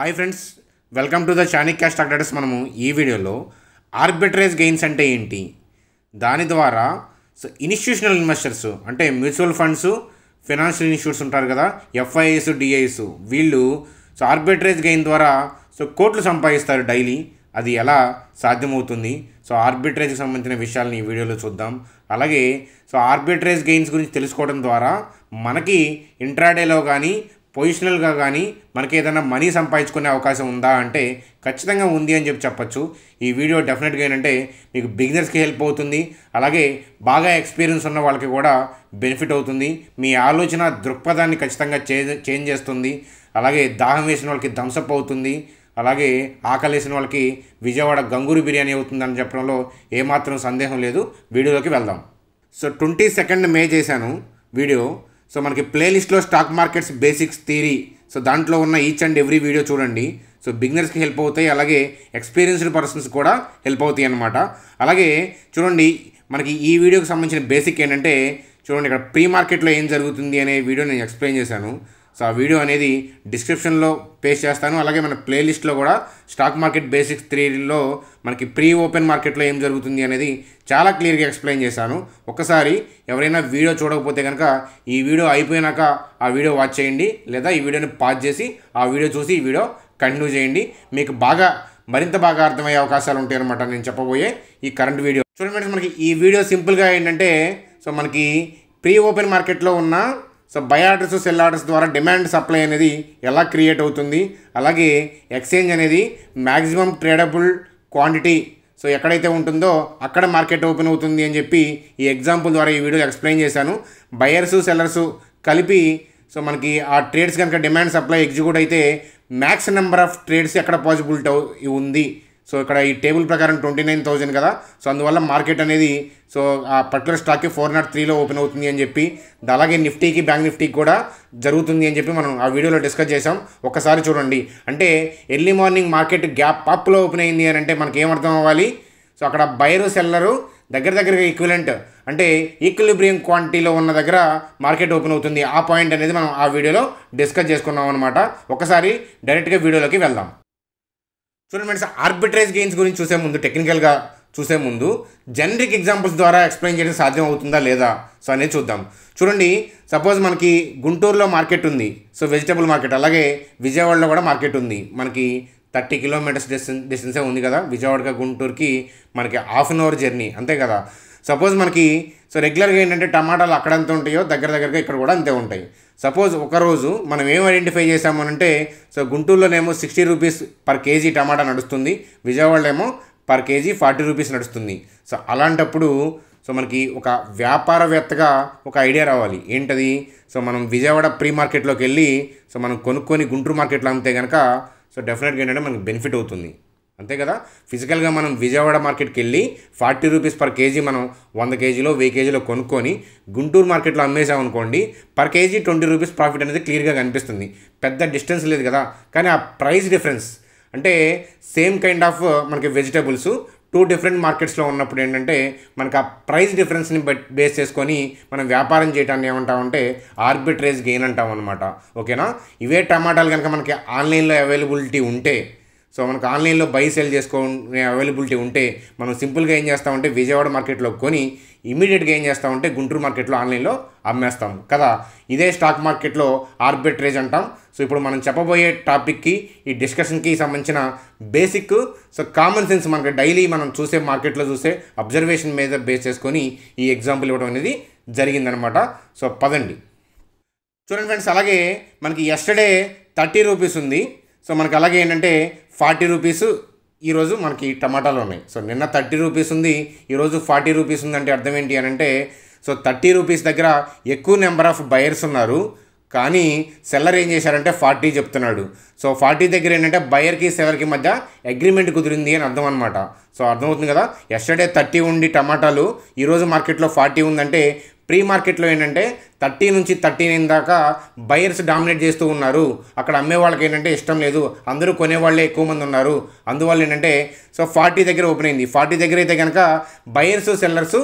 hi friends welcome to the చానిక్ క్యాష్ టాక్టర్స్ మనము ఈ వీడియోలో ఆర్బిట్రేజ్ గెయిన్స్ అంటే ఏంటి దాని ద్వారా సో ఇన్స్టిట్యూషనల్ ఇన్వెస్టర్స్ అంటే మ్యూచువల్ ఫండ్స్ ఫినాన్షియల్ ఇన్స్టిట్యూట్స్ ఉంటారు కదా ఎఫ్ఐఎస్ డిఐఎస్ వీళ్ళు సో ఆర్బిట్రేజ్ గెయిన్ ద్వారా సో కోట్లు సంపాదిస్తారు డైలీ అది ఎలా సాధ్యమవుతుంది సో ఆర్బిట్రేజ్కి సంబంధించిన విషయాలను ఈ వీడియోలో చూద్దాం అలాగే సో ఆర్బిట్రేజ్ గెయిన్స్ గురించి తెలుసుకోవడం ద్వారా మనకి ఇంట్రాడేలో కానీ పొజిషనల్గా కానీ మనకి ఏదైనా మనీ సంపాదించుకునే అవకాశం ఉందా అంటే ఖచ్చితంగా ఉంది అని చెప్పి చెప్పచ్చు ఈ వీడియో డెఫినెట్గా ఏంటంటే మీకు బిగినర్స్కి హెల్ప్ అవుతుంది అలాగే బాగా ఎక్స్పీరియన్స్ ఉన్న వాళ్ళకి కూడా బెనిఫిట్ అవుతుంది మీ ఆలోచన దృక్పథాన్ని ఖచ్చితంగా చేంజ్ చేస్తుంది అలాగే దాహం వేసిన వాళ్ళకి థమ్సప్ అవుతుంది అలాగే ఆకలేసిన వాళ్ళకి విజయవాడ గంగూరు బిర్యానీ అవుతుందని చెప్పడంలో ఏమాత్రం సందేహం లేదు వీడియోలోకి వెళ్దాం సో ట్వంటీ సెకండ్ మే చేశాను వీడియో సో మనకి ప్లేలిస్ట్లో stock markets basics theory so దాంట్లో ఉన్న ఈచ్ అండ్ ఎవ్రీ వీడియో చూడండి సో బిగ్నర్స్కి హెల్ప్ అవుతాయి అలాగే ఎక్స్పీరియన్స్డ్ పర్సన్స్ కూడా హెల్ప్ అవుతాయి అనమాట అలాగే చూడండి మనకి ఈ వీడియోకి సంబంధించిన బేసిక్ ఏంటంటే చూడండి ఇక్కడ ప్రీ మార్కెట్లో ఏం జరుగుతుంది అనే వీడియో నేను ఎక్స్ప్లెయిన్ చేశాను సో ఆ వీడియో అనేది డిస్క్రిప్షన్లో పేస్ట్ చేస్తాను అలాగే మన ప్లేలిస్ట్లో కూడా స్టాక్ మార్కెట్ బేసిక్స్ త్రీలో మనకి ప్రీ ఓపెన్ మార్కెట్లో ఏం జరుగుతుంది అనేది చాలా క్లియర్గా ఎక్స్ప్లెయిన్ చేశాను ఒకసారి ఎవరైనా వీడియో చూడకపోతే కనుక ఈ వీడియో అయిపోయినాక ఆ వీడియో వాచ్ చేయండి లేదా ఈ వీడియోని పాజ్ చేసి ఆ వీడియో చూసి ఈ వీడియో కంటిన్యూ చేయండి మీకు బాగా మరింత బాగా అర్థమయ్యే అవకాశాలు ఉంటాయి అనమాట నేను చెప్పబోయే ఈ కరెంట్ వీడియో చూడండి మనకి ఈ వీడియో సింపుల్గా ఏంటంటే సో మనకి ప్రీ ఓపెన్ మార్కెట్లో ఉన్న so buy orders sell orders ద్వారా డిమాండ్ సప్లై అనేది ఎలా క్రియేట్ అవుతుంది అలాగే ఎక్స్చేంజ్ అనేది మ్యాక్సిమం ట్రేడబుల్ క్వాంటిటీ సో ఎక్కడైతే ఉంటుందో అక్కడ మార్కెట్ ఓపెన్ అవుతుంది అని చెప్పి ఈ ఎగ్జాంపుల్ ద్వారా ఈ వీడియో ఎక్స్ప్లెయిన్ చేశాను బయర్స్ సెల్లర్స్ కలిపి సో మనకి ఆ ట్రేడ్స్ కనుక డిమాండ్ సప్లై ఎగ్జిక్యూట్ అయితే మ్యాక్స్ నెంబర్ ఆఫ్ ట్రేడ్స్ ఎక్కడ పాసిబిలిటీ ఉంది సో ఇక్కడ ఈ టేబుల్ ప్రకారం ట్వంటీ నైన్ థౌజండ్ కదా సో అందువల్ల మార్కెట్ అనేది సో ఆ పర్టికులర్ స్టాక్కి ఫోర్ నాట్ త్రీలో ఓపెన్ అవుతుంది అని చెప్పి అలాగే నిఫ్టీకి బ్యాంక్ నిఫ్టీకి కూడా జరుగుతుంది అని చెప్పి మనం ఆ వీడియోలో డిస్కస్ చేసాం ఒకసారి చూడండి అంటే ఎర్లీ మార్నింగ్ మార్కెట్ గ్యాప్ అప్లో ఓపెన్ అయింది అని అంటే మనకి ఏమర్థం అవ్వాలి సో అక్కడ బయరు సెల్లరు దగ్గర దగ్గరగా ఈక్వలెంట్ అంటే ఈక్విలిబ్రియం క్వాంటిటీలో ఉన్న దగ్గర మార్కెట్ ఓపెన్ అవుతుంది ఆ పాయింట్ అనేది మనం ఆ వీడియోలో డిస్కస్ చేసుకున్నాం అనమాట ఒకసారి డైరెక్ట్గా వీడియోలోకి వెళ్దాం చూడండి ఫ్రెండ్స్ ఆర్బిట్రేజ్ గెయిన్స్ గురించి చూసే ముందు టెక్నికల్గా చూసే ముందు జనరిక్ ఎగ్జాంపుల్స్ ద్వారా ఎక్స్ప్లెయిన్ చేయడం సాధ్యం అవుతుందా లేదా సో అనేది చూద్దాం చూడండి సపోజ్ మనకి గుంటూరులో మార్కెట్ ఉంది సో వెజిటబుల్ మార్కెట్ అలాగే విజయవాడలో కూడా మార్కెట్ ఉంది మనకి థర్టీ కిలోమీటర్స్ డిస్టెన్స్ డిస్టెన్సే ఉంది కదా విజయవాడగా గుంటూరుకి మనకి హాఫ్ అన్ అవర్ జర్నీ అంతే కదా సపోజ్ మనకి సో రెగ్యులర్గా ఏంటంటే టమాటాలు అక్కడ ఎంత ఉంటాయో దగ్గర దగ్గరగా ఇక్కడ కూడా అంతే ఉంటాయి సపోజ్ ఒకరోజు మనం ఏం ఐడెంటిఫై చేసామనంటే సో గుంటూరులోనేమో sixty rupees per kg tomato నడుస్తుంది విజయవాడలో ఏమో పర్ కేజీ ఫార్టీ రూపీస్ నడుస్తుంది సో అలాంటప్పుడు సో మనకి ఒక వ్యాపారవేత్తగా ఒక ఐడియా రావాలి ఏంటది సో మనం విజయవాడ ప్రీ మార్కెట్లోకి వెళ్ళి సో మనం కొనుక్కొని గుంటూరు మార్కెట్లో అమ్మితే కనుక సో డెఫినెట్గా ఏంటంటే మనకు బెనిఫిట్ అవుతుంది అంతే కదా ఫిజికల్గా మనం విజయవాడ మార్కెట్కి వెళ్ళి ఫార్టీ రూపీస్ పర్ కేజీ మనం వంద కేజీలో వెయ్యి కేజీలో కొనుక్కొని గుంటూరు మార్కెట్లో అమ్మేసామనుకోండి per kg twenty rupees profit అనేది క్లియర్గా కనిపిస్తుంది పెద్ద డిస్టెన్స్ లేదు కదా కానీ ఆ ప్రైస్ డిఫరెన్స్ అంటే సేమ్ కైండ్ ఆఫ్ మనకి వెజిటబుల్స్ టూ డిఫరెంట్ మార్కెట్స్లో ఉన్నప్పుడు ఏంటంటే మనకు ఆ ప్రైస్ డిఫరెన్స్ని బేస్ చేసుకొని మనం వ్యాపారం చేయడాన్ని ఏమంటామంటే ఆర్బిట్రేజ్ గెయిన్ అంటాం అనమాట ఓకేనా ఇవే టమాటాలు కనుక మనకి ఆన్లైన్లో అవైలబిలిటీ ఉంటే సో మనకు ఆన్లైన్లో బై సెల్ చేసుకునే అవైలబిలిటీ ఉంటే మనం సింపుల్గా ఏం చేస్తామంటే విజయవాడ మార్కెట్లో కొని ఇమీడియట్గా ఏం చేస్తామంటే గుంటూరు మార్కెట్లో ఆన్లైన్లో అమ్మేస్తాం కదా ఇదే స్టాక్ మార్కెట్లో ఆర్బిట్రేజ్ అంటాం సో ఇప్పుడు మనం చెప్పబోయే టాపిక్కి ఈ డిస్కషన్కి సంబంధించిన బేసిక్ సో కామన్ సెన్స్ మనకి డైలీ మనం చూసే మార్కెట్లో చూసే అబ్జర్వేషన్ మీద బేస్ చేసుకొని ఈ ఎగ్జాంపుల్ ఇవ్వడం అనేది జరిగిందనమాట సో పదండి చూడండి ఫ్రెండ్స్ అలాగే మనకి ఎస్టర్డే థర్టీ రూపీస్ ఉంది సో మనకు అలాగే ఏంటంటే ఫార్టీ రూపీస్ ఈరోజు మనకి టమాటాలు ఉన్నాయి సో నిన్న థర్టీ రూపీస్ ఉంది ఈరోజు ఫార్టీ రూపీస్ ఉందంటే అర్థం ఏంటి అని అంటే సో థర్టీ రూపీస్ దగ్గర ఎక్కువ నెంబర్ ఆఫ్ బయర్స్ ఉన్నారు కానీ సెల్లర్ ఏం చేశారంటే ఫార్టీ చెప్తున్నాడు సో ఫార్టీ దగ్గర ఏంటంటే బయర్కి సెల్లర్కి మధ్య అగ్రిమెంట్ కుదిరింది అని అర్థం అనమాట సో అర్థమవుతుంది కదా ఎస్టర్డే థర్టీ ఉండి టమాటాలు ఈరోజు మార్కెట్లో ఫార్టీ ఉందంటే ప్రీ మార్కెట్లో ఏంటంటే థర్టీ నుంచి థర్టీ నైన్ దాకా బయర్స్ డామినేట్ చేస్తూ ఉన్నారు అక్కడ అమ్మే వాళ్ళకి ఏంటంటే ఇష్టం లేదు అందరూ కొనేవాళ్ళే ఎక్కువ మంది ఉన్నారు అందువల్ల ఏంటంటే సో ఫార్టీ దగ్గర ఓపెన్ అయింది ఫార్టీ దగ్గర అయితే కనుక బయర్స్ సెల్లర్స్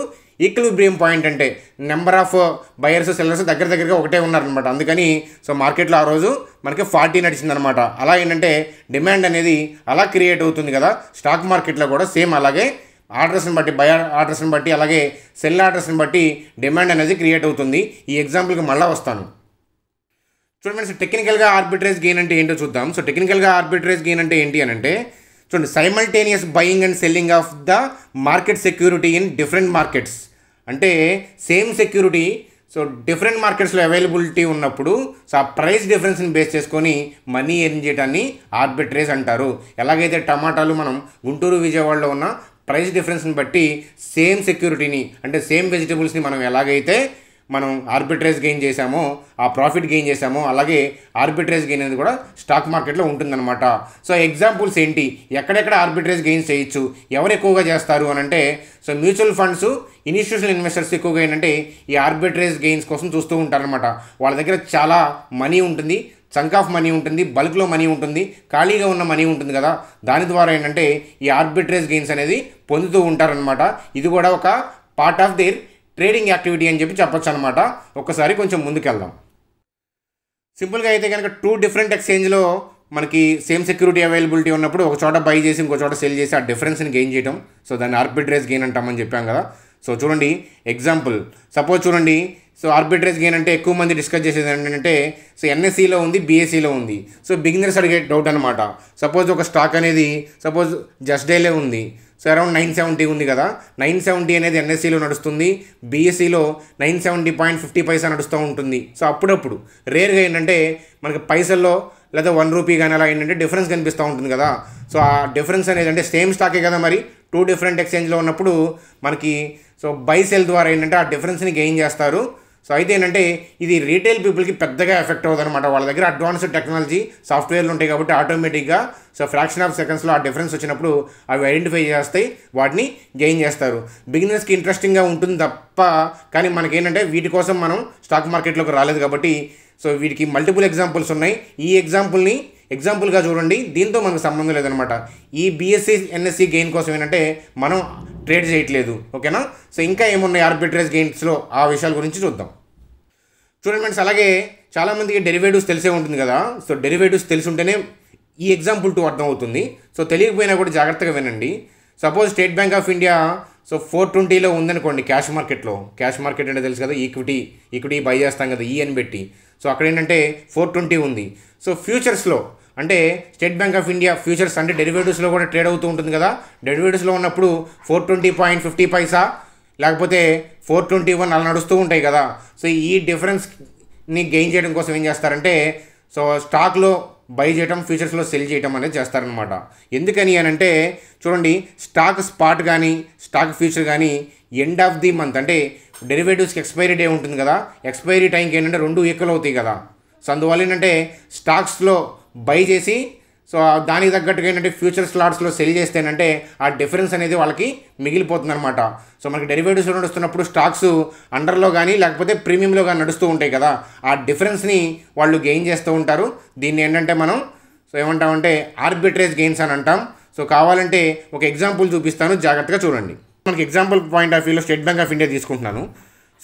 ఈక్విలిబ్రియం పాయింట్ అంటే నెంబర్ ఆఫ్ బయర్స్ సెల్లర్స్ దగ్గర దగ్గరగా ఒకటే ఉన్నారనమాట అందుకని సో మార్కెట్లో ఆ రోజు మనకి ఫార్టీ నడిచిందనమాట అలా ఏంటంటే డిమాండ్ అనేది అలా క్రియేట్ అవుతుంది కదా స్టాక్ మార్కెట్లో కూడా సేమ్ అలాగే ఆర్డర్స్ని బట్టి బయ ఆర్డర్స్ని బట్టి అలాగే సెల్ ఆర్డర్స్ని బట్టి డిమాండ్ అనేది క్రియేట్ అవుతుంది ఈ ఎగ్జాంపుల్కి మళ్ళీ వస్తాను చూడండి సో టెక్నికల్గా ఆర్బిట్రేజ్ గెయిన్ అంటే ఏంటో చూద్దాం సో టెక్నికల్గా ఆర్బిట్రేజ్ గెయిన్ అంటే ఏంటి అని అంటే చూడండి simultaneous buying and selling of the market security in different markets అంటే సేమ్ సెక్యూరిటీ సో డిఫరెంట్ మార్కెట్స్లో అవైలబిలిటీ ఉన్నప్పుడు సో ఆ ప్రైస్ డిఫరెన్స్ని బేస్ చేసుకొని మనీ ఎర్న్ చేయడాన్ని ఆర్బిట్రేజ్ అంటారు ఎలాగైతే టమాటాలు మనం గుంటూరు విజయవాడలో ఉన్న ప్రైస్ డిఫరెన్స్ని బట్టి సేమ్ సెక్యూరిటీని అంటే సేమ్ వెజిటబుల్స్ని మనం ఎలాగైతే మనం ఆర్బిట్రేజ్ గెయిన్ చేశామో ఆ ప్రాఫిట్ గెయిన్ చేశామో అలాగే ఆర్బిట్రేజ్ గెయిన్ అనేది కూడా స్టాక్ మార్కెట్లో ఉంటుందన్నమాట సో ఎగ్జాంపుల్స్ ఏంటి ఎక్కడెక్కడ ఆర్బిట్రేజ్ గెయిన్స్ చేయొచ్చు ఎవరు ఎక్కువగా చేస్తారు అని అంటే so mutual funds institutional investors ఎక్కువగా ఏంటంటే ఈ ఆర్బిట్రేజ్ గెయిన్స్ కోసం చూస్తూ ఉంటారనమాట వాళ్ళ దగ్గర చాలా మనీ ఉంటుంది చంక్ ఆఫ్ మనీ ఉంటుంది బల్క్లో మనీ ఉంటుంది ఖాళీగా ఉన్న మనీ ఉంటుంది కదా దాని ద్వారా ఏంటంటే ఈ ఆర్బిట్రేజ్ గెయిన్స్ అనేది పొందుతూ ఉంటారనమాట ఇది కూడా ఒక part of their trading activity అని చెప్పి చెప్పొచ్చు అనమాట ఒక్కసారి కొంచెం ముందుకెళ్దాం సింపుల్గా అయితే కనుక టూ డిఫరెంట్ ఎక్స్చేంజ్లో మనకి సేమ్ సెక్యూరిటీ అవైలబిలిటీ ఉన్నప్పుడు ఒక చోట బై చేసి ఇంకో చోట సెల్ చేసి ఆ డిఫరెన్స్ని గెయిన్ చేయడం సో దాన్ని ఆర్బిట్రేజ్ గెయిన్ అంటామని చెప్పాం కదా సో చూడండి ఎగ్జాంపుల్ సపోజ్ చూడండి సో ఆర్బిట్రేజ్ గెయిన్ అంటే ఎక్కువ మంది డిస్కస్ చేసేది ఏంటంటే సో ఎన్ఎస్సీలో ఉంది బీఎస్సీలో ఉంది సో బిగినర్స్ అడిగే డౌట్ అనమాట సపోజ్ ఒక స్టాక్ అనేది సపోజ్ జస్ట్ డేలే ఉంది సో అరౌండ్ నైన్ సెవెంటీ ఉంది కదా నైన్ సెవెంటీ అనేది ఎన్ఎస్సీలో e నడుస్తుంది బీఎస్సీలో nine seventy point fifty paisa నడుస్తూ ఉంటుంది సో అప్పుడప్పుడు రేర్గా ఏంటంటే మనకి పైసల్లో లేదా వన్ రూపీ కానీ అలా ఏంటంటే డిఫరెన్స్ కనిపిస్తూ ఉంటుంది కదా సో ఆ డిఫరెన్స్ అనేది అంటే సేమ్ స్టాకే కదా మరి టూ డిఫరెంట్ ఎక్స్చేంజ్లో ఉన్నప్పుడు మనకి సో బై సెల్ ద్వారా ఏంటంటే ఆ డిఫరెన్స్ని గెయిన్ చేస్తారు సో అయితే ఏంటంటే ఇది రీటైల్ పీపుల్కి పెద్దగా ఎఫెక్ట్ అనమాట వాళ్ళ దగ్గర అడ్వాన్స్డ్ టెక్నాలజీ సాఫ్ట్వేర్లు ఉంటాయి కాబట్టి ఆటోమేటిక్గా సో ఫ్రాక్షన్ ఆఫ్ సెకండ్స్లో ఆ డిఫరెన్స్ వచ్చినప్పుడు అవి ఐడెంటిఫై చేస్తాయి వాటిని గెయిన్ చేస్తారు బిగినర్స్కి ఇంట్రెస్టింగ్గా ఉంటుంది తప్ప కానీ మనకి ఏంటంటే వీటి కోసం మనం స్టాక్ మార్కెట్లోకి రాలేదు కాబట్టి సో వీటికి మల్టిపుల్ ఎగ్జాంపుల్స్ ఉన్నాయి ఈ ఎగ్జాంపుల్ని ఎగ్జాంపుల్గా చూడండి దీంతో మనకు సంబంధం లేదనమాట ఈ బీఎస్సీ ఎన్ఎస్సీ గెయిన్ కోసం ఏంటంటే మనం ట్రేడ్ చేయట్లేదు ఓకేనా సో ఇంకా ఏమున్నాయి ఆర్బిట్రేజ్ గెయిన్స్లో ఆ విషయాల గురించి చూద్దాం చూడండి ఫ్రెండ్స్ అలాగే చాలామందికి డెరివేటివ్స్ తెలిసే ఉంటుంది కదా సో డెరివేటివ్స్ తెలిసి ఉంటేనే ఈ ఎగ్జాంపుల్ టూ అర్థమవుతుంది సో తెలియకపోయినా కూడా జాగ్రత్తగా వినండి suppose State bank of India so four ట్వంటీలో ఉందనుకోండి క్యాష్ మార్కెట్లో క్యాష్ మార్కెట్ అంటే తెలుసు కదా ఈక్విటీ ఈక్విటీ బై చేస్తాం కదా ఈ e అని పెట్టి సో అక్కడ ఏంటంటే ఫోర్ ట్వంటీ ఉంది సో ఫ్యూచర్స్లో అంటే State bank of India futures అంటే డెరివేటివ్స్లో కూడా ట్రేడ్ అవుతూ ఉంటుంది కదా డెరివేటివ్స్లో ఉన్నప్పుడు four twenty point fifty paisa లేకపోతే ఫోర్ ట్వంటీ వన్ అలా నడుస్తూ ఉంటాయి కదా సో ఈ డిఫరెన్స్ని గెయిన్ చేయడం కోసం ఏం చేస్తారంటే సో స్టాక్లో బై చేయటం ఫ్యూచర్స్లో సెల్ చేయటం అనేది చేస్తారనమాట ఎందుకని అని అంటే చూడండి స్టాక్ స్పాట్ కానీ స్టాక్ ఫ్యూచర్ కానీ ఎండ్ ఆఫ్ ది మంత్ అంటే డెరివేటివ్స్కి ఎక్స్పైరీ డే ఉంటుంది కదా ఎక్స్పైరీ టైంకి ఏంటంటే రెండు ఈక్వల్ అవుతాయి కదా సో అందువల్ల ఏంటంటే స్టాక్స్లో బై చేసి సో దానికి తగ్గట్టుగా ఏంటంటే ఫ్యూచర్ స్లాట్స్లో సెల్ చేస్తేనంటే ఆ డిఫరెన్స్ అనేది వాళ్ళకి మిగిలిపోతుంది అనమాట సో మనకి డెరివేటివ్స్ నడుస్తున్నప్పుడు స్టాక్స్ అండర్లో కానీ లేకపోతే ప్రీమియంలో కానీ నడుస్తూ ఉంటాయి కదా ఆ డిఫరెన్స్ని వాళ్ళు గెయిన్ చేస్తూ ఉంటారు దీన్ని ఏంటంటే మనం సో ఏమంటామంటే ఆర్బిట్రేజ్ గెయిన్స్ అని అంటాం సో కావాలంటే ఒక ఎగ్జాంపుల్ చూపిస్తాను జాగ్రత్తగా చూడండి మనకి ఎగ్జాంపుల్ పాయింట్ ఆఫ్ వ్యూలో స్టేట్ బ్యాంక్ ఆఫ్ ఇండియా తీసుకుంటున్నాను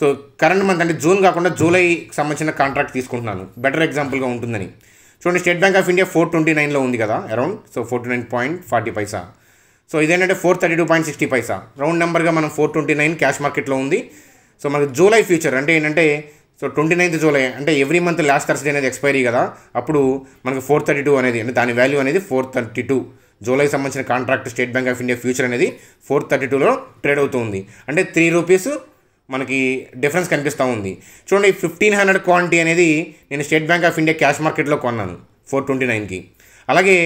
సో కరెంట్ మంత్ అంటే జూన్ కాకుండా జూలైకి సంబంధించిన కాంట్రాక్ట్ తీసుకుంటున్నాను బెటర్ ఎగ్జాంపుల్గా ఉంటుందని చూడండి State bank of India four twenty నైన్లో ఉంది కదా around so forty nine point forty paisa so ఇదేంటంటే four thirty two point sixty paisa round నెంబర్గా మనం ఫోర్ ట్వంటీ నైన్ క్యాష్ మార్కెట్లో ఉంది సో మనకు జూలై ఫ్యూచర్ అంటే ఏంటంటే సో ట్వంటీ నైన్త్ జూలై అంటే ఎవ్రీ మంత్ లాస్ట్ థర్స్డే అనేది ఎక్స్పైరీ కదా అప్పుడు మనకు ఫోర్ థర్టీ టూ అనేది అంటే దాని వాల్యూ అనేది ఫోర్ థర్టీ టూ జూలై సంబంధించిన contract State bank of India future అనేది ఫోర్ థర్టీ టూలో ట్రేడ్ అవుతుంది అంటే త్రీ రూపీస్ మనకి డిఫరెన్స్ కనిపిస్తూ ఉంది చూడండి ఫిఫ్టీన్ హండ్రెడ్ క్వాంటిటీ అనేది నేను state bank of India cash మార్కెట్లో కొన్నాను ఫోర్ ట్వంటీ నైన్కి అలాగే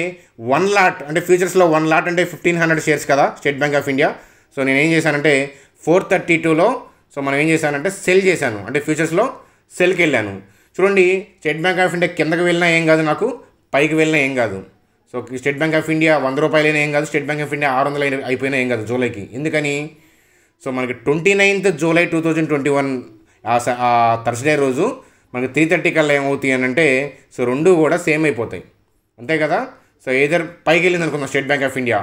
వన్ లాట్ అంటే ఫ్యూచర్స్లో వన్ లాట్ అంటే ఫిఫ్టీన్ హండ్రెడ్ షేర్స్ కదా state bank of India so నేను ఏం చేశానంటే ఫోర్ థర్టీ టూలో సో మనం ఏం చేశానంటే సెల్ చేశాను అంటే ఫ్యూచర్స్లో సెల్కి వెళ్ళాను చూడండి స్టేట్ బ్యాంక్ ఆఫ్ ఇండియా కిందకి వెళ్ళినా ఏం కాదు నాకు పైకి వెళ్ళినా ఏం కాదు so state bank of India వంద రూపాయలైనా ఏం కాదు స్టేట్ బ్యాంక్ ఆఫ్ ఇండియా ఆరు వందలు అయిపోయినా ఏం కాదు జూలైకి ఎందుకని సో మనకి twenty ninth July two thousand twenty one ఆ థర్స్డే రోజు మనకి త్రీ థర్టీ కల్లా ఏమవుతాయి అని అంటే సో రెండు కూడా సేమ్ అయిపోతాయి అంతే కదా సో ఏదర్ పైకి వెళ్ళింది అనుకుందాం state bank of India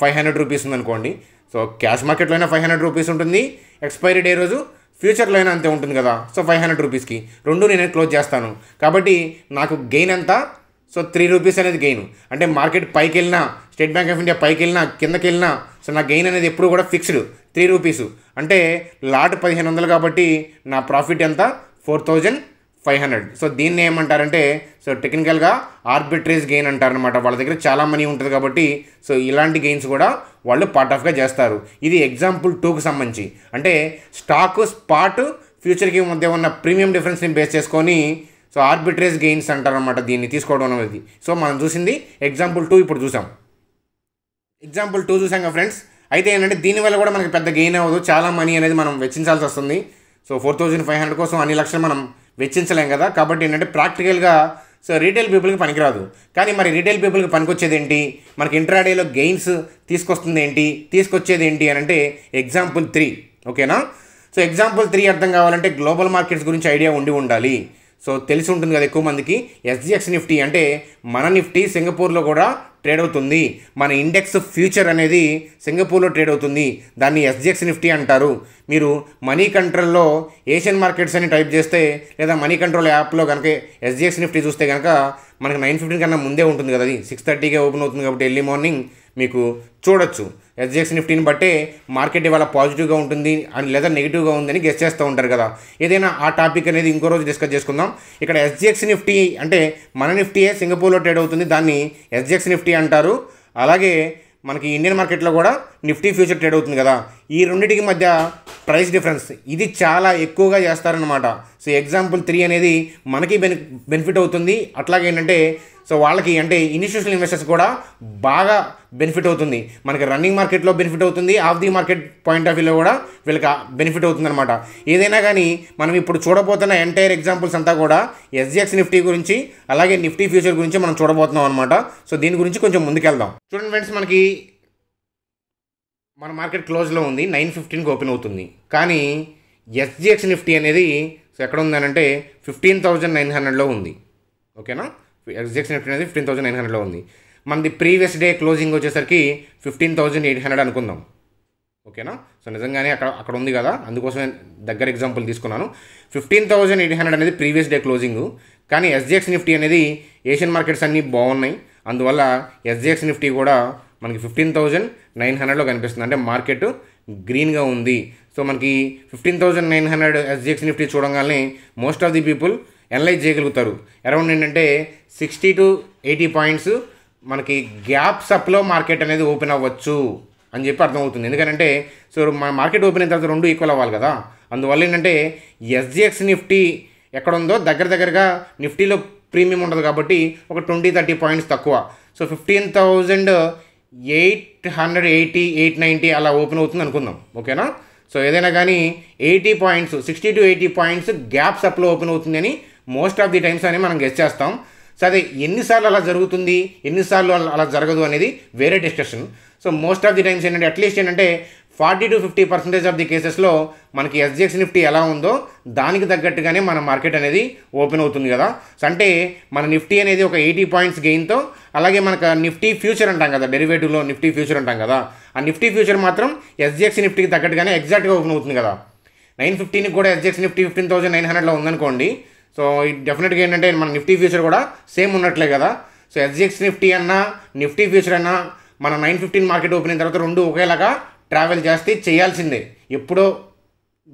five hundred rupees ఉందనుకోండి సో క్యాష్ మార్కెట్లో అయినా ఫైవ్ హండ్రెడ్ రూపీస్ ఉంటుంది ఎక్స్పైరీ డే రోజు ఫ్యూచర్లో అయినా అంతే ఉంటుంది కదా సో ఫైవ్ హండ్రెడ్ రూపీస్కి రెండు నేను క్లోజ్ చేస్తాను కాబట్టి నాకు గెయిన్ ఎంత సో త్రీ రూపీస్ అనేది గెయిన్ అంటే మార్కెట్ పైకి వెళ్ళినా స్టేట్ బ్యాంక్ ఆఫ్ ఇండియా పైకి వెళ్ళినా కిందకి వెళ్ళినా సో నా గెయిన్ అనేది ఎప్పుడు కూడా ఫిక్స్డ్ త్రీ రూపీస్ అంటే లాట్ పదిహేను వందలు కాబట్టి నా ప్రాఫిట్ ఎంత four thousand five hundred so దీన్ని ఏమంటారంటే సో టెక్నికల్గా ఆర్బిట్రేజ్ గెయిన్ అంటారనమాట వాళ్ళ దగ్గర చాలా మనీ ఉంటుంది కాబట్టి సో ఇలాంటి గెయిన్స్ కూడా వాళ్ళు పార్ట్ ఆఫ్గా చేస్తారు ఇది ఎగ్జాంపుల్ టూకి సంబంధించి అంటే స్టాక్ స్పాట్ ఫ్యూచర్కి మధ్య ఉన్న ప్రీమియం డిఫరెన్స్ని బేస్ చేసుకొని సో ఆర్బిట్రేజ్ గెయిన్స్ అంటారనమాట దీన్ని తీసుకోవడం అనేది సో మనం చూసింది ఎగ్జాంపుల్ టూ ఇప్పుడు చూసాం ఎగ్జాంపుల్ టూ చూసాం కదా ఫ్రెండ్స్ అయితే ఏంటంటే దీనివల్ల కూడా మనకి పెద్ద గెయిన్ అవ్వదు చాలా మనీ అనేది మనం వెచ్చించాల్సి వస్తుంది so four thousand five hundred కోసం అన్ని లక్షలు మనం వెచ్చించలేం కదా కాబట్టి ఏంటంటే ప్రాక్టికల్గా సో రీటైల్ పీపుల్కి పనికిరాదు కానీ మరి రీటైల్ పీపుల్కి పనికొచ్చేది ఏంటి మనకి ఇంట్రాడేలో గెయిన్స్ తీసుకొస్తుంది ఏంటి తీసుకొచ్చేది ఏంటి అని అంటే ఎగ్జాంపుల్ త్రీ ఓకేనా సో ఎగ్జాంపుల్ త్రీ అర్థం కావాలంటే గ్లోబల్ మార్కెట్స్ గురించి ఐడియా ఉండి ఉండాలి సో తెలిసి ఉంటుంది కదా ఎక్కువ మందికి ఎస్జిఎక్స్ నిఫ్టీ అంటే మన నిఫ్టీ సింగపూర్లో కూడా ట్రేడ్ అవుతుంది మన ఇండెక్స్ ఫ్యూచర్ అనేది సింగపూర్లో ట్రేడ్ అవుతుంది దాన్ని ఎస్జిఎక్స్ నిఫ్టీ అంటారు మీరు మనీ కంట్రోల్లో ఏషియన్ మార్కెట్స్ అని టైప్ చేస్తే లేదా మనీ కంట్రోల్ యాప్లో కనుక ఎస్జిఎక్స్ నిఫ్టీ చూస్తే కనుక మనకి నైన్ ఫిఫ్టీన్ కన్నా ముందే ఉంటుంది కదా అది సిక్స్ థర్టీకే ఓపెన్ అవుతుంది కాబట్టి ఎర్లీ మార్నింగ్ మీకు చూడొచ్చు ఎస్జిఎక్స్ నిఫ్టీని బట్టే మార్కెట్ ఇవాళ పాజిటివ్గా ఉంటుంది అని లేదా నెగిటివ్గా ఉందని గెస్ చేస్తూ ఉంటారు కదా ఏదైనా ఆ టాపిక్ అనేది ఇంకో రోజు డిస్కస్ చేసుకుందాం ఇక్కడ ఎస్జిఎక్స్ నిఫ్టీ అంటే మన నిఫ్టీయే సింగపూర్లో ట్రేడ్ అవుతుంది దాన్ని ఎస్జిఎక్స్ నిఫ్టీ అంటారు అలాగే మనకి ఇండియన్ మార్కెట్లో కూడా నిఫ్టీ ఫ్యూచర్ ట్రేడ్ అవుతుంది కదా ఈ రెండింటికి మధ్య ప్రైస్ డిఫరెన్స్ ఇది చాలా ఎక్కువగా చేస్తారనమాట సో ఎగ్జాంపుల్ త్రీ అనేది మనకి బెనిఫిట్ అవుతుంది అట్లాగే ఏంటంటే సో వాళ్ళకి అంటే ఇన్స్టిట్యూషనల్ ఇన్వెస్టర్స్ కూడా బాగా బెనిఫిట్ అవుతుంది మనకి రన్నింగ్ మార్కెట్లో బెనిఫిట్ అవుతుంది of the market point of వ్యూలో కూడా వీళ్ళకి బెనిఫిట్ అవుతుంది అనమాట ఏదైనా కానీ మనం ఇప్పుడు చూడబోతున్న ఎంటైర్ ఎగ్జాంపుల్స్ అంతా కూడా ఎస్జిఎక్స్ నిఫ్టీ గురించి అలాగే నిఫ్టీ ఫ్యూచర్ గురించి మనం చూడబోతున్నాం అనమాట సో దీని గురించి కొంచెం ముందుకెళ్దాం చూడండి ఫ్రెండ్స్ మనకి మన మార్కెట్ క్లోజ్లో ఉంది నైన్ ఫిఫ్టీన్కి ఓపెన్ అవుతుంది కానీ ఎస్జిఎక్స్ నిఫ్టీ అనేది సో ఎక్కడ ఉందనంటే ఫిఫ్టీన్ థౌజండ్ నైన్ హండ్రెడ్లో ఉంది ఓకేనా ఎగ్జాక్ట్ నిఫ్టీ అనేది ఫిఫ్టీన్ థౌసండ్ నైన్ హండ్రెడ్లో ఉంది మనది ప్రీవియస్ డే క్లోజింగ్ వచ్చేసరికి ఫిఫ్టీన్ థౌసండ్ ఎయిట్ హండ్రెడ్ అనుకుందాం ఓకేనా సో నిజంగానే అక్కడ అక్కడ ఉంది కదా అందుకోసమే దగ్గర ఎగ్జాంపుల్ తీసుకున్నాను ఫిఫ్టీన్ థౌజండ్ ఎయిట్ హండ్రెడ్ అనేది ప్రీవియస్ డే క్లోజింగ్ కానీ ఎస్జిఎక్స్ నిఫ్టీ అనేది ఏషియన్ మార్కెట్స్ అన్నీ బాగున్నాయి అందువల్ల ఎస్జిఎక్స్ నిఫ్టీ కూడా మనకి ఫిఫ్టీన్ థౌజండ్ నైన్ హండ్రెడ్లో కనిపిస్తుంది అంటే మార్కెట్ గ్రీన్గా ఉంది సో మనకి fifteen thousand nine hundred SGX Nifty చూడగానే most of the people analyse చేయగలుగుతారు అరౌండ్ ఏంటంటే సిక్స్టీ టు ఎయిటీ పాయింట్స్ మనకి గ్యాప్ సప్లో మార్కెట్ అనేది ఓపెన్ అవ్వచ్చు అని చెప్పి అర్థమవుతుంది ఎందుకంటే సో మన మార్కెట్ ఓపెన్ అయిన తర్వాత రెండు ఈక్వల్ అవ్వాలి కదా అందువల్ల ఏంటంటే ఎస్జిఎక్స్ నిఫ్టీ ఎక్కడ ఉందో దగ్గర దగ్గరగా నిఫ్టీలో ప్రీమియం ఉండదు కాబట్టి ఒక ట్వంటీ థర్టీ పాయింట్స్ తక్కువ so fifteen thousand eight hundred eighty eight ninety అలా ఓపెన్ అవుతుంది అనుకుందాం ఓకేనా సో ఏదైనా కానీ eighty points sixty to eighty points gap సప్లో ఓపెన్ అవుతుందని మోస్ట్ ఆఫ్ ది టైమ్స్ అని మనం గెస్ట్ చేస్తాం సో అదే ఎన్నిసార్లు అలా జరుగుతుంది ఎన్నిసార్లు అలా జరగదు అనేది వేరే discussion so most of the times ఏంటంటే అట్లీస్ట్ ఏంటంటే forty to fifty percentage of the కేసెస్లో మనకి ఎస్జిఎక్స్ నిఫ్టీ ఎలా ఉందో దానికి తగ్గట్టుగానే మన మార్కెట్ అనేది ఓపెన్ అవుతుంది కదా సో అంటే మన నిఫ్టీ అనేది ఒక ఎయిటీ పాయింట్స్ గెయిన్తో అలాగే మనకు నిఫ్టీ ఫ్యూచర్ అంటాం కదా డెరివేటివ్లో నిఫ్టీ ఫ్యూచర్ అంటాం కదా ఆ నిఫ్టీ ఫ్యూచర్ మాత్రం ఎస్జిఎక్స్ నిఫ్టీకి తగ్గట్టుగానే ఎగ్జాక్ట్గా ఓపెన్ అవుతుంది కదా నైన్ ఫిఫ్టీన్కి కూడా SGX Nifty fifteen thousand nine హండ్రెడ్లో ఉందనుకోండి సో డెఫినెట్గా ఏంటంటే మన నిఫ్టీ ఫ్యూచర్ కూడా సేమ్ ఉన్నట్లే కదా సో ఎస్జిఎక్స్ నిఫ్టీ అన్నా నిఫ్టీ ఫ్యూచర్ అన్నా మన నైన్ ఫిఫ్టీన్ మార్కెట్ ఓపెన్ అయిన తర్వాత రెండు ఒకేలాగా ట్రావెల్ చేస్తే చేయాల్సిందే ఎప్పుడో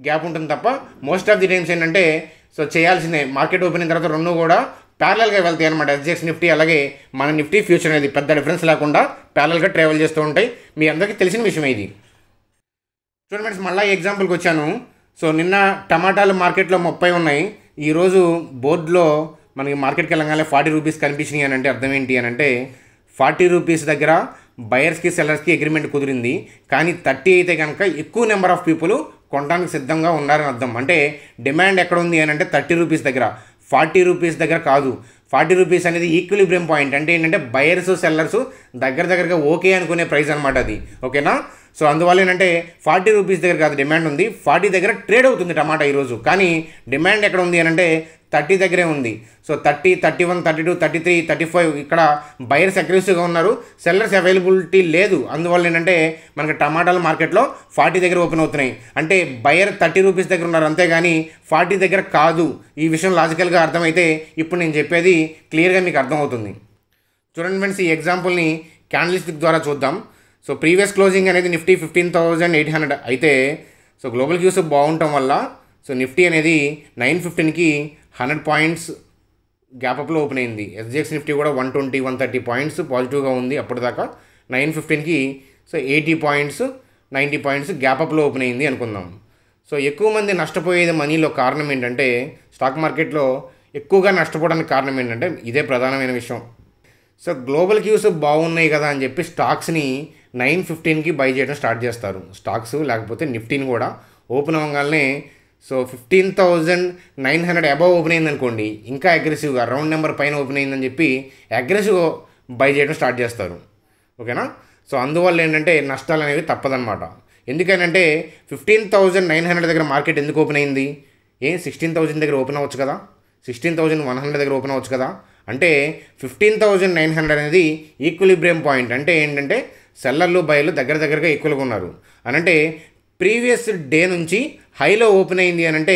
గ్యాప్ ఉంటుంది తప్ప మోస్ట్ ఆఫ్ ది టైమ్స్ ఏంటంటే సో చేయాల్సిందే మార్కెట్ ఓపెన్ అయిన తర్వాత రెండు కూడా ప్యారల్గా వెళ్తాయి అనమాట ఎస్జిఎక్స్ నిఫ్టీ అలాగే మన నిఫ్టీ ఫ్యూచర్ అనేది పెద్ద డిఫరెన్స్ లేకుండా ప్యారల్గా ట్రావెల్ చేస్తూ ఉంటాయి మీ అందరికీ తెలిసిన విషయం ఇది ఫ్రెండ్స్ మళ్ళీ ఎగ్జాంపుల్కి వచ్చాను సో నిన్న టమాటాలు మార్కెట్లో ముప్పై ఉన్నాయి ఈరోజు బోర్డులో మనకి మార్కెట్కి వెళ్ళగానే ఫార్టీ రూపీస్ కనిపించినాయి అని అంటే అర్థం ఏంటి అని అంటే ఫార్టీ రూపీస్ దగ్గర బయర్స్కి సెల్లర్స్కి అగ్రిమెంట్ కుదిరింది కానీ థర్టీ అయితే కనుక ఎక్కువ నెంబర్ ఆఫ్ పీపుల్ కొనడానికి సిద్ధంగా ఉన్నారని అర్థం అంటే డిమాండ్ ఎక్కడ ఉంది అని అంటే థర్టీ రూపీస్ దగ్గర ఫార్టీ రూపీస్ దగ్గర కాదు ఫార్టీ రూపీస్ అనేది ఈక్విలిబ్రియం పాయింట్ అంటే ఏంటంటే బయర్స్ సెల్లర్స్ దగ్గర దగ్గరగా ఓకే అనుకునే ప్రైస్ అనమాట అది ఓకేనా సో అందువల్ల ఏంటంటే ఫార్టీ రూపీస్ దగ్గర కాదు డిమాండ్ ఉంది ఫార్టీ దగ్గర ట్రేడ్ అవుతుంది టమాటా ఈరోజు కానీ డిమాండ్ ఎక్కడ ఉంది అని అంటే థర్టీ దగ్గరే ఉంది so thirty thirty one thirty two thirty three thirty five ఇక్కడ బయర్స్ అగ్రెసివ్గా ఉన్నారు సెల్లర్స్ అవైలబిలిటీ లేదు అందువల్ల ఏంటంటే మనకి టమాటాలు మార్కెట్లో ఫార్టీ దగ్గర ఓపెన్ అవుతున్నాయి అంటే బయర్ థర్టీ రూపీస్ దగ్గర ఉన్నారు అంతేగాని ఫార్టీ దగ్గర కాదు ఈ విషయం లాజికల్గా అర్థమైతే ఇప్పుడు నేను చెప్పేది క్లియర్గా మీకు అర్థమవుతుంది చూడండి ఫ్రెండ్స్ ఈ ఎగ్జాంపుల్ని క్యాండిల్స్టిక్ ద్వారా చూద్దాం సో ప్రీవియస్ క్లోజింగ్ అనేది Nifty fifteen thousand eight hundred అయితే సో గ్లోబల్ క్యూస్ బాగుండటం వల్ల సో నిఫ్టీ అనేది నైన్ ఫిఫ్టీన్కి హండ్రెడ్ పాయింట్స్ అప్లో ఓపెన్ అయింది ఎస్జిఎక్స్ నిఫ్టీ కూడా one twenty one thirty points పాజిటివ్గా ఉంది అప్పటిదాకా నైన్ ఫిఫ్టీన్కి so eighty points ninety points గ్యాప్అప్లో ఓపెన్ అయింది అనుకుందాం సో ఎక్కువ మంది నష్టపోయేది మనీలో కారణం ఏంటంటే స్టాక్ మార్కెట్లో ఎక్కువగా నష్టపోవడానికి కారణం ఏంటంటే ఇదే ప్రధానమైన విషయం సో గ్లోబల్ క్యూస్ బాగున్నాయి కదా అని చెప్పి స్టాక్స్ని నైన్ ఫిఫ్టీన్కి బై చేయడం స్టార్ట్ చేస్తారు స్టాక్స్ లేకపోతే నిఫ్టీని కూడా ఓపెన్ అవ్వగానే so fifteen thousand nine hundred above open అయింది అనుకోండి ఇంకా అగ్రెసివ్గా రౌండ్ నెంబర్ పైన ఓపెన్ అయిందని చెప్పి అగ్రెసివ్ బై చేయడం స్టార్ట్ చేస్తారు ఓకేనా సో అందువల్ల ఏంటంటే నష్టాలు అనేవి తప్పదనమాట ఎందుకనంటే ఫిఫ్టీన్ థౌజండ్ నైన్ హండ్రెడ్ దగ్గర మార్కెట్ ఎందుకు ఓపెన్ అయింది ఏం సిక్స్టీన్ థౌజండ్ దగ్గర ఓపెన్ అవ్వచ్చు కదా సిక్స్టీన్ థౌజండ్ వన్ హండ్రెడ్ దగ్గర ఓపెన్ అవ్వచ్చు కదా అంటే ఫిఫ్టీన్ థౌజండ్ నైన్ హండ్రెడ్ అనేది ఈక్విలిబ్రియం పాయింట్ అంటే ఏంటంటే సెల్లర్లు బయలు దగ్గర దగ్గరగా ఈక్వల్గా ఉన్నారు అనంటే ప్రీవియస్ డే నుంచి హైలో ఓపెన్ అయింది అని అంటే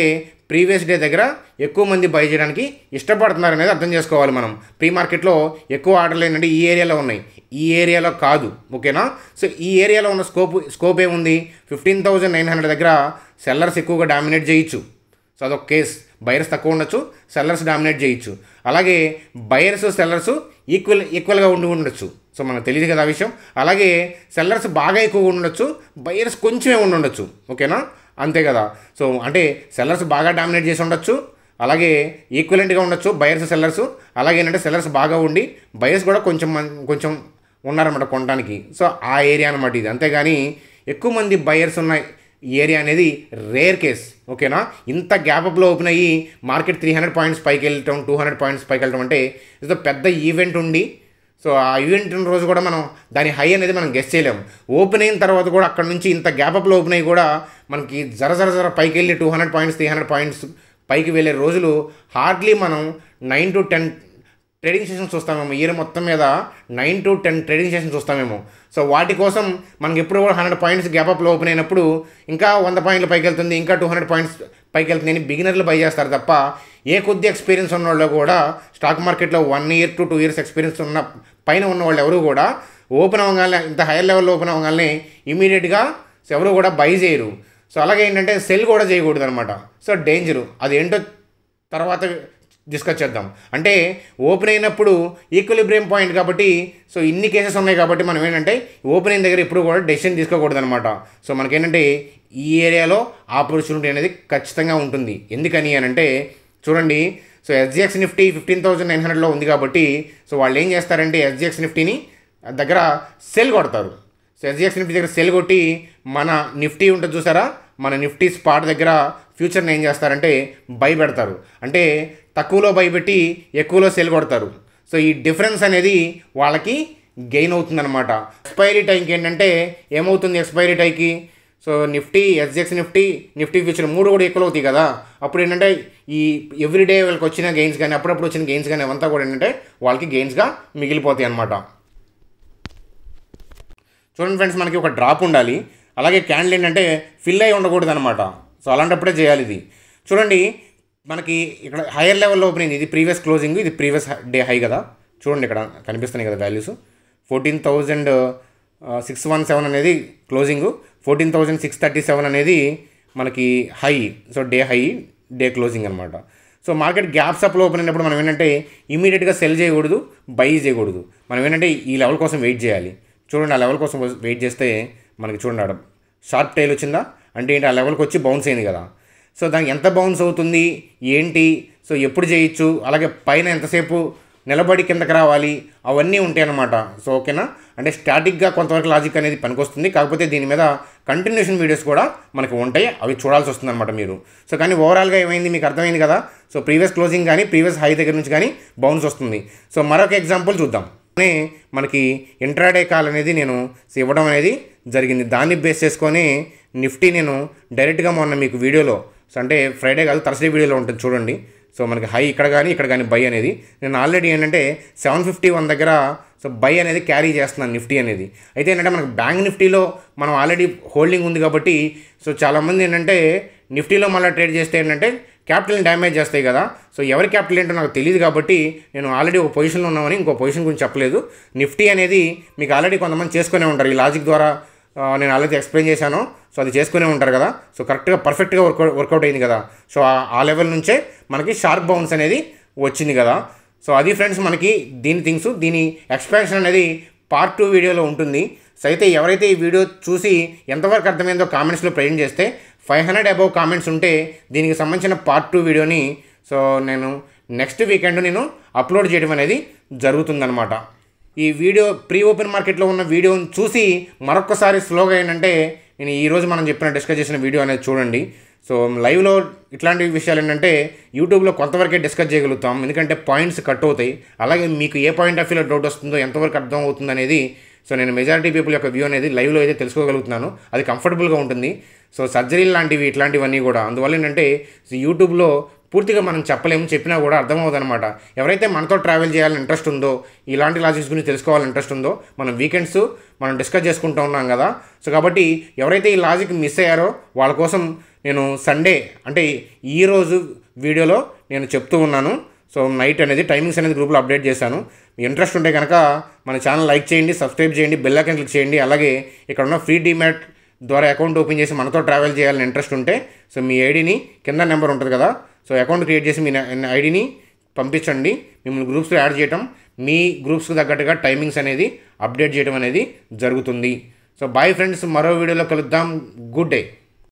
ప్రీవియస్ డే దగ్గర ఎక్కువ మంది బై చేయడానికి ఇష్టపడుతున్నారు అనేది అర్థం చేసుకోవాలి మనం ప్రీ మార్కెట్లో ఎక్కువ ఆర్డర్లు ఏంటంటే ఈ ఏరియాలో ఉన్నాయి ఈ ఏరియాలో కాదు ఓకేనా సో ఈ ఏరియాలో ఉన్న స్కోప్ స్కోప్ ఏముంది ఫిఫ్టీన్ థౌజండ్ నైన్ హండ్రెడ్ దగ్గర సెల్లర్స్ ఎక్కువగా డామినేట్ చేయొచ్చు సో అదొక కేస్ బయర్స్ తక్కువ ఉండొచ్చు సెల్లర్స్ డామినేట్ చేయొచ్చు అలాగే బయర్స్ సెల్లర్స్ ఈక్వల్ ఈక్వల్గా ఉండి ఉండొచ్చు సో మనకు తెలియదు కదా విషయం అలాగే సెల్లర్స్ బాగా ఎక్కువగా ఉండొచ్చు బయర్స్ కొంచెమే ఉండి ఉండొచ్చు ఓకేనా అంతే కదా సో అంటే సెల్లర్స్ బాగా డామినేట్ చేసి ఉండొచ్చు అలాగే ఈక్వలెంట్గా ఉండొచ్చు బయర్స్ సెల్లర్స్ అలాగే ఏంటంటే సెల్లర్స్ బాగా ఉండి బయర్స్ కూడా కొంచెం కొంచెం ఉన్నారన్నమాట కొనడానికి సో ఆ ఏరియా అనమాట ఇది అంతేగాని ఎక్కువ మంది బయర్స్ ఉన్నాయి ఏరియా అనేది రేర్ కేస్ ఓకేనా ఇంత గ్యాప్లో ఓపెన్ అయ్యి మార్కెట్ త్రీ హండ్రెడ్ పాయింట్స్ పైకి వెళ్ళటం టూ హండ్రెడ్ పాయింట్స్ పైకి వెళ్ళటం అంటే ఇదో పెద్ద ఈవెంట్ ఉండి సో ఆ ఈవెంట్ రోజు కూడా మనం దాని హై అనేది మనం గెస్ చేయలేము ఓపెన్ అయిన తర్వాత కూడా అక్కడ నుంచి ఇంత గ్యాప్అప్లో ఓపెన్ అయ్యి కూడా మనకి జర జర జర పైకి వెళ్ళి two hundred points three hundred points పైకి వెళ్ళే రోజులు హార్డ్లీ మనం nine to ten trading session చూస్తామేమో ఇయర్ మొత్తం మీద nine to ten trading session చూస్తామేమో సో వాటి కోసం మనకి ఎప్పుడు కూడా హండ్రెడ్ పాయింట్స్ గ్యాప్అప్లో ఓపెన్ అయినప్పుడు ఇంకా వంద పాయింట్లు పైకి వెళ్తుంది ఇంకా టూ హండ్రెడ్ పాయింట్స్ పైకి వెళ్తుంది అని బిగినర్లు బై చేస్తారు తప్ప ఏ కొద్ది ఎక్స్పీరియన్స్ ఉన్న వాళ్ళు కూడా స్టాక్ మార్కెట్లో one year to two years experience ఉన్న పైన ఉన్న వాళ్ళు ఎవరు కూడా ఓపెన్ అవ్వగానే ఇంత హైయర్ లెవెల్లో ఓపెన్ అవ్వగానే ఇమీడియట్గా ఎవరు కూడా బై చేయరు సో అలాగే ఏంటంటే సెల్ కూడా చేయకూడదు అనమాట సో డేంజరు అదేంటో తర్వాత డిస్కస్ చేద్దాం అంటే ఓపెన్ అయినప్పుడు బ్రేమ్ పాయింట్ కాబట్టి సో ఇన్ని కేసెస్ ఉన్నాయి కాబట్టి మనం ఏంటంటే ఓపెన్ అయిన దగ్గర ఇప్పుడు కూడా డెసిషన్ తీసుకోకూడదు అనమాట సో మనకేంటంటే ఈ ఏరియాలో ఆపర్చునిటీ అనేది ఖచ్చితంగా ఉంటుంది ఎందుకని అని అంటే చూడండి so SGX Nifty fifteen thousand nine హండ్రెడ్లో ఉంది కాబట్టి సో వాళ్ళు ఏం చేస్తారంటే ఎస్జిఎక్స్ నిఫ్టీని దగ్గర సెల్ కొడతారు సో ఎస్జిఎక్స్ నిఫ్టీ దగ్గర సెల్ కొట్టి మన నిఫ్టీ ఉంటుంది చూసారా మన నిఫ్టీ స్పాట్ దగ్గర ఫ్యూచర్ని ఏం చేస్తారంటే భయపెడతారు అంటే తక్కువలో భయపెట్టి ఎక్కువలో సెల్ కొడతారు సో ఈ డిఫరెన్స్ అనేది వాళ్ళకి గెయిన్ అవుతుందన్నమాట ఎక్స్పైరీ టైంకి ఏంటంటే ఏమవుతుంది ఎక్స్పైరీ టైంకి so Nifty SGX Nifty Nifty future మూడు కూడా ఈక్వల్ అవుతాయి కదా అప్పుడు ఏంటంటే ఈ ఎవ్రీడే వాళ్ళకి వచ్చిన గెయిన్స్ కానీ అప్పుడప్పుడు వచ్చిన గెయిన్స్ కానీ అవంతా కూడా ఏంటంటే వాళ్ళకి గెయిన్స్గా మిగిలిపోతాయి అనమాట చూడండి ఫ్రెండ్స్ మనకి ఒక డ్రాప్ ఉండాలి అలాగే క్యాండిల్ ఏంటంటే ఫిల్ అయి ఉండకూడదు అనమాట సో అలాంటప్పుడే చేయాలి ఇది చూడండి మనకి ఇక్కడ హైయర్ లెవెల్లో ఓపెన్ అయింది ఇది ప్రీవియస్ క్లోజింగ్ ఇది ప్రీవియస్ డే హై కదా చూడండి ఇక్కడ కనిపిస్తున్నాయి కదా values fourteen thousand six one seven అనేది closing fourteen thousand six thirty seven అనేది మనకి high so day high day closing అనమాట సో మార్కెట్ గ్యాప్స్ అప్లో ఓపెన్ అయినప్పుడు మనం ఏంటంటే ఇమీడియట్గా సెల్ చేయకూడదు బై చేయకూడదు మనం ఏంటంటే ఈ లెవెల్ కోసం వెయిట్ చేయాలి చూడండి ఆ లెవెల్ కోసం వెయిట్ చేస్తే మనకి చూడండి ఆడ షార్ప్ టైల్ వచ్చిందా అంటే ఏంటి ఆ లెవెల్కి వచ్చి బౌన్స్ అయింది కదా సో దానికి ఎంత బౌన్స్ అవుతుంది ఏంటి సో ఎప్పుడు చేయొచ్చు అలాగే పైన ఎంతసేపు నిలబడి కిందకి రావాలి అవన్నీ ఉంటాయి అన్నమాట సో ఓకేనా అంటే స్టాటిక్గా కొంతవరకు లాజిక్ అనేది పనికొస్తుంది కాకపోతే దీని మీద కంటిన్యూషన్ వీడియోస్ కూడా మనకి ఉంటాయి అవి చూడాల్సి వస్తుంది అనమాట మీరు సో కానీ ఓవరాల్గా ఏమైంది మీకు అర్థమైంది కదా సో ప్రీవియస్ క్లోజింగ్ కానీ ప్రీవియస్ హై దగ్గర నుంచి కానీ బౌన్స్ వస్తుంది సో మరొక ఎగ్జాంపుల్ చూద్దాం మనకి ఇంట్రాడే కాల్ అనేది నేను ఇవ్వడం అనేది జరిగింది దాన్ని బేస్ చేసుకొని నిఫ్టీ నేను డైరెక్ట్గా మొన్న మీకు వీడియోలో అంటే ఫ్రైడే కాదు థర్స్డే వీడియోలో ఉంటుంది చూడండి సో మనకి హై ఇక్కడ కానీ ఇక్కడ కానీ బై అనేది నేను ఆల్రెడీ ఏంటంటే సెవెన్ ఫిఫ్టీ వన్ దగ్గర సో బై అనేది క్యారీ చేస్తున్నాను నిఫ్టీ అనేది అయితే ఏంటంటే మనకు బ్యాంక్ నిఫ్టీలో మనం ఆల్రెడీ హోల్డింగ్ ఉంది కాబట్టి సో చాలామంది ఏంటంటే నిఫ్టీలో మళ్ళీ ట్రేడ్ చేస్తే ఏంటంటే క్యాపిటల్ని డ్యామేజ్ చేస్తాయి కదా సో ఎవరి క్యాపిటల్ ఏంటో నాకు తెలియదు కాబట్టి నేను ఆల్రెడీ ఒక పొజిషన్లో ఉన్నామని ఇంకో పొజిషన్ గురించి చెప్పలేదు నిఫ్టీ అనేది మీకు ఆల్రెడీ కొంతమంది చేసుకునే ఉంటారు ఈ లాజిక్ ద్వారా నేను ఆల్రెడీ ఎక్స్ప్లెయిన్ చేశాను సో అది చేసుకునే ఉంటారు కదా సో కరెక్ట్గా పర్ఫెక్ట్గా వర్క్ వర్కౌట్ అయింది కదా సో ఆ లెవెల్ నుంచే మనకి షార్ప్ బౌన్స్ అనేది వచ్చింది కదా సో అది ఫ్రెండ్స్ మనకి దీని థింగ్స్ దీని ఎక్స్ప్లెనేషన్ అనేది పార్ట్ టూ వీడియోలో ఉంటుంది సో అయితే ఎవరైతే ఈ వీడియో చూసి ఎంతవరకు అర్థమైందో కామెంట్స్లో ప్రజెంట్ చేస్తే ఫైవ్ హండ్రెడ్ అబౌవ్ కామెంట్స్ ఉంటే దీనికి సంబంధించిన పార్ట్ టూ వీడియోని సో నేను నెక్స్ట్ వీకెండ్ నేను అప్లోడ్ చేయడం అనేది జరుగుతుందనమాట ఈ వీడియో ప్రీ ఓపెన్ మార్కెట్లో ఉన్న వీడియోని చూసి మరొకసారి స్లోగా ఏంటంటే నేను ఈరోజు మనం చెప్పిన డిస్కస్ చేసిన వీడియో అనేది చూడండి సో లైవ్లో ఇట్లాంటి విషయాలు ఏంటంటే యూట్యూబ్లో కొంతవరకే డిస్కస్ చేయగలుగుతాం ఎందుకంటే పాయింట్స్ కట్ అవుతాయి అలాగే మీకు ఏ పాయింట్ ఆఫ్ వ్యూలో డౌట్ వస్తుందో ఎంతవరకు అర్థం అవుతుంది అనేది సో నేను మెజారిటీ పీపుల్ యొక్క వ్యూ అనేది లైవ్లో అయితే తెలుసుకోగలుగుతున్నాను అది కంఫర్టబుల్గా ఉంటుంది సో సర్జరీలు లాంటివి ఇట్లాంటివన్నీ కూడా అందువల్ల ఏంటంటే యూట్యూబ్లో పూర్తిగా మనం చెప్పలేము చెప్పినా కూడా అనమాట ఎవరైతే మనతో ట్రావెల్ చేయాలని ఇంట్రెస్ట్ ఉందో ఇలాంటి లాజిక్స్ గురించి తెలుసుకోవాలని ఇంట్రెస్ట్ ఉందో మనం వీకెండ్స్ మనం డిస్కస్ చేసుకుంటూ ఉన్నాం కదా సో కాబట్టి ఎవరైతే ఈ లాజిక్ మిస్ అయ్యారో వాళ్ళ కోసం నేను సండే అంటే ఈరోజు వీడియోలో నేను చెప్తూ ఉన్నాను సో నైట్ అనేది టైమింగ్స్ అనేది గ్రూప్లో అప్డేట్ చేశాను మీ ఇంట్రెస్ట్ ఉంటే కనుక మన ఛానల్ లైక్ చేయండి సబ్స్క్రైబ్ చేయండి బెల్ ఐకన్ క్లిక్ చేయండి అలాగే ఇక్కడ ఉన్న ఫ్రీ డిమాట్ ద్వారా అకౌంట్ ఓపెన్ చేసి మనతో ట్రావెల్ చేయాలని ఇంట్రెస్ట్ ఉంటే సో మీ ఐడిని కింద నెంబర్ ఉంటుంది కదా సో అకౌంట్ క్రియేట్ చేసి మీ ఐడిని పంపించండి మిమ్మల్ని గ్రూప్స్లో యాడ్ చేయటం మీ గ్రూప్స్కి తగ్గట్టుగా టైమింగ్స్ అనేది అప్డేట్ చేయడం అనేది జరుగుతుంది సో బాయ్ ఫ్రెండ్స్ మరో వీడియోలో కలుద్దాం గుడ్ డే